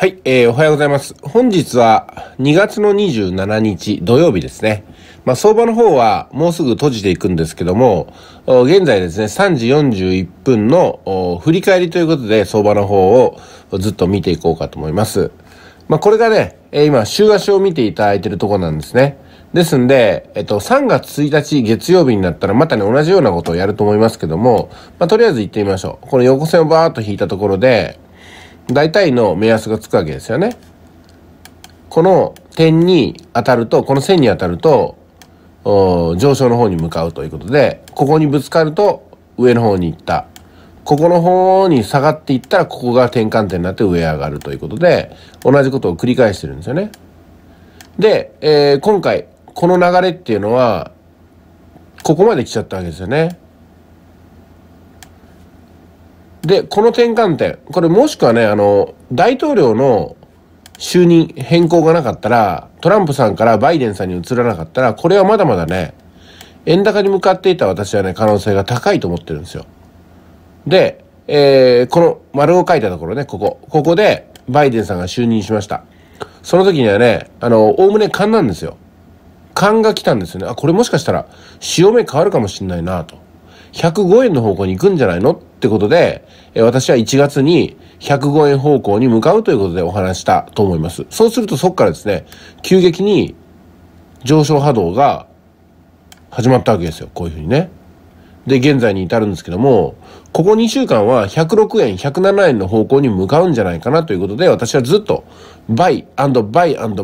はい、えー、おはようございます。本日は2月の27日土曜日ですね。まあ、相場の方はもうすぐ閉じていくんですけども、現在ですね、3時41分の振り返りということで相場の方をずっと見ていこうかと思います。まあ、これがね、今、週足を見ていただいているところなんですね。ですんで、えっと、3月1日月曜日になったらまたね、同じようなことをやると思いますけども、まあ、とりあえず行ってみましょう。この横線をバーッと引いたところで、大体の目安がつくわけですよね。この点に当たると、この線に当たると、上昇の方に向かうということで、ここにぶつかると上の方に行った。ここの方に下がっていったら、ここが転換点になって上へ上がるということで、同じことを繰り返してるんですよね。で、えー、今回、この流れっていうのは、ここまで来ちゃったわけですよね。で、この転換点、これもしくはね、あの、大統領の就任変更がなかったら、トランプさんからバイデンさんに移らなかったら、これはまだまだね、円高に向かっていた私はね、可能性が高いと思ってるんですよ。で、えー、この丸を書いたところね、ここ。ここで、バイデンさんが就任しました。その時にはね、あの、おおむね勘なんですよ。勘が来たんですよね。あ、これもしかしたら、潮目変わるかもしんないなと。105円の方向に行くんじゃないのってことで、私は1月に105円方向に向かうということでお話したと思います。そうするとそこからですね、急激に上昇波動が始まったわけですよ。こういうふうにね。で、現在に至るんですけども、ここ2週間は106円、107円の方向に向かうんじゃないかなということで、私はずっと、バイバイ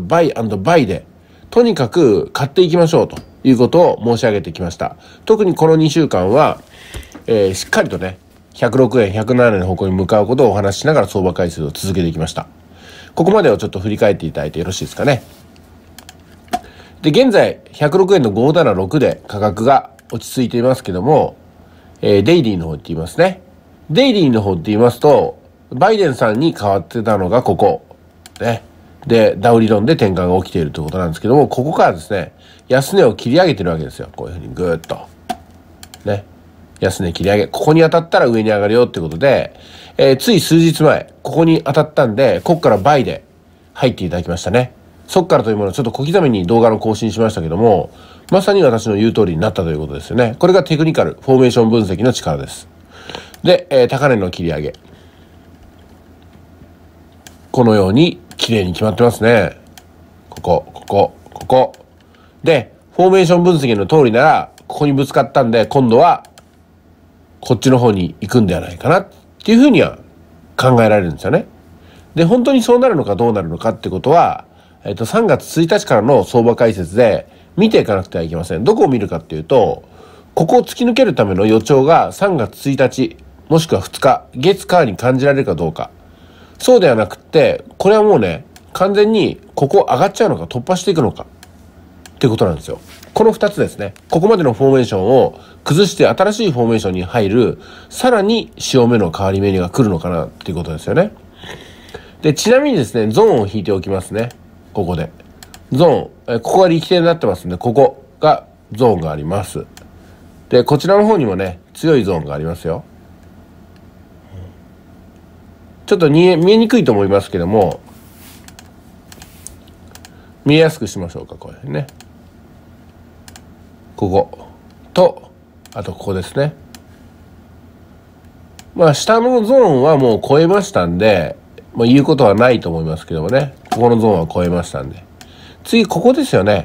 バイバイで、とにかく買っていきましょうと。いうことを申し上げてきました。特にこの2週間は、えー、しっかりとね、106円、107円の方向に向かうことをお話ししながら相場回数を続けてきました。ここまでをちょっと振り返っていただいてよろしいですかね。で、現在、106円の576で価格が落ち着いていますけども、えー、デイリーの方って言いますね。デイリーの方って言いますと、バイデンさんに変わってたのがここ。ね。で、ダウ理論で転換が起きているということなんですけども、ここからですね、安値を切り上げてるわけですよ。こういうふうにぐーっと。ね。安値切り上げ。ここに当たったら上に上がるよってことで、えー、つい数日前、ここに当たったんで、こっから倍で入っていただきましたね。そっからというものをちょっと小刻みに動画の更新しましたけども、まさに私の言う通りになったということですよね。これがテクニカル、フォーメーション分析の力です。で、えー、高値の切り上げ。このように綺麗に決まってますね。ここ、ここ、ここ。で、フォーメーション分析の通りなら、ここにぶつかったんで、今度は、こっちの方に行くんではないかな、っていうふうには考えられるんですよね。で、本当にそうなるのかどうなるのかってことは、えっと、3月1日からの相場解説で見ていかなくてはいけません。どこを見るかっていうと、ここを突き抜けるための予兆が3月1日、もしくは2日、月火に感じられるかどうか。そうではなくって、これはもうね、完全にここ上がっちゃうのか突破していくのか。っていうことなんですよ。この二つですね。ここまでのフォーメーションを崩して新しいフォーメーションに入る、さらに潮目の変わり目には来るのかなっていうことですよね。で、ちなみにですね、ゾーンを引いておきますね。ここで。ゾーン、えここが力点になってますんで、ここがゾーンがあります。で、こちらの方にもね、強いゾーンがありますよ。ちょっと見え、見えにくいと思いますけども、見えやすくしましょうかこういうにねこことあとここですねまあ下のゾーンはもう超えましたんで、まあ、言うことはないと思いますけどもねここのゾーンは超えましたんで次ここですよね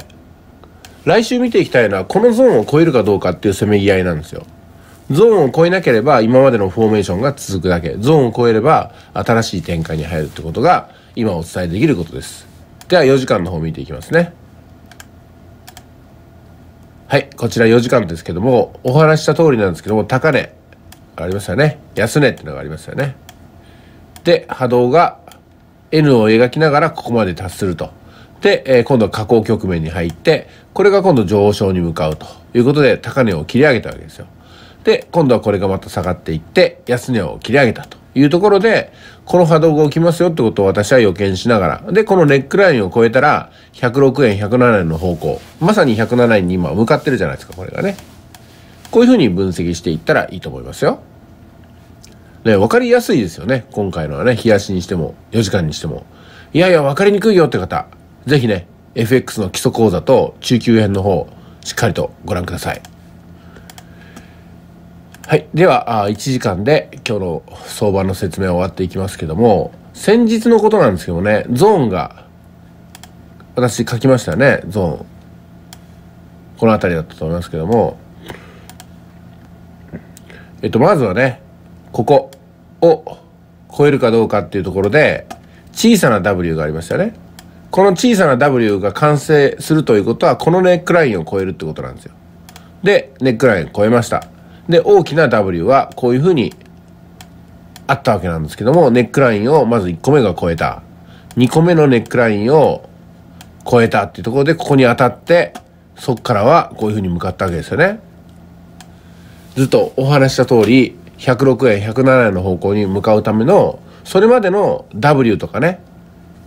来週見ていきたいのはこのゾーンを超えるかどうかっていうせめぎ合いなんですよゾーンを越えなければ今までのフォーメーションが続くだけゾーンを越えれば新しい展開に入るってことが今お伝えできることですでは4時間の方見ていきますねはいこちら4時間ですけどもお話した通りなんですけども高値ありましたね安値ってのがありましたよねで波動が N を描きながらここまで達するとで、え今度は下降局面に入ってこれが今度上昇に向かうということで高値を切り上げたわけですよで今度はこれがまた下がっていって安値を切り上げたというところで、この波動が起きますよってことを私は予見しながら。で、このネックラインを超えたら、106円、107円の方向。まさに107円に今向かってるじゃないですか、これがね。こういうふうに分析していったらいいと思いますよ。ね、わかりやすいですよね。今回のはね、冷やしにしても、4時間にしても。いやいや、わかりにくいよって方、ぜひね、FX の基礎講座と中級編の方、しっかりとご覧ください。はい。では、あ1時間で今日の相場の説明を終わっていきますけども、先日のことなんですけどね、ゾーンが、私書きましたね、ゾーン。この辺りだったと思いますけども、えっと、まずはね、ここを超えるかどうかっていうところで、小さな W がありましたね。この小さな W が完成するということは、このネックラインを超えるってことなんですよ。で、ネックライン超えました。で、大きな W はこういうふうにあったわけなんですけども、ネックラインをまず1個目が超えた。2個目のネックラインを超えたっていうところで、ここに当たって、そっからはこういうふうに向かったわけですよね。ずっとお話した通り、106円、107円の方向に向かうための、それまでの W とかね、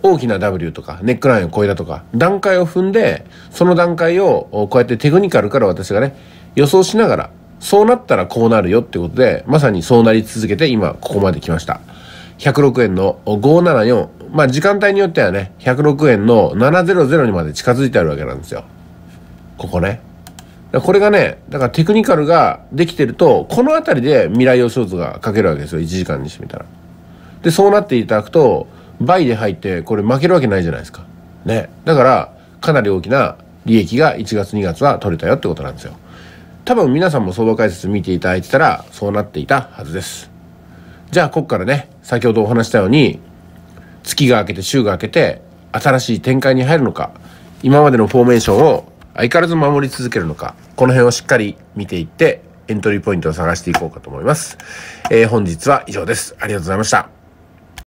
大きな W とか、ネックラインを超えたとか、段階を踏んで、その段階をこうやってテクニカルから私がね、予想しながらそうなったらこうなるよってことで、まさにそうなり続けて今ここまで来ました。106円の574。まあ時間帯によってはね、106円の700にまで近づいてあるわけなんですよ。ここね。これがね、だからテクニカルができてると、この辺りで未来予想図が書けるわけですよ。1時間にしてみたら。で、そうなっていただくと、倍で入って、これ負けるわけないじゃないですか。ね。だから、かなり大きな利益が1月2月は取れたよってことなんですよ。多分皆さんも相場解説見ていただいてたらそうなっていたはずです。じゃあここからね、先ほどお話したように、月が明けて週が明けて新しい展開に入るのか、今までのフォーメーションを相変わらず守り続けるのか、この辺をしっかり見ていってエントリーポイントを探していこうかと思います。えー、本日は以上です。ありがとうございました。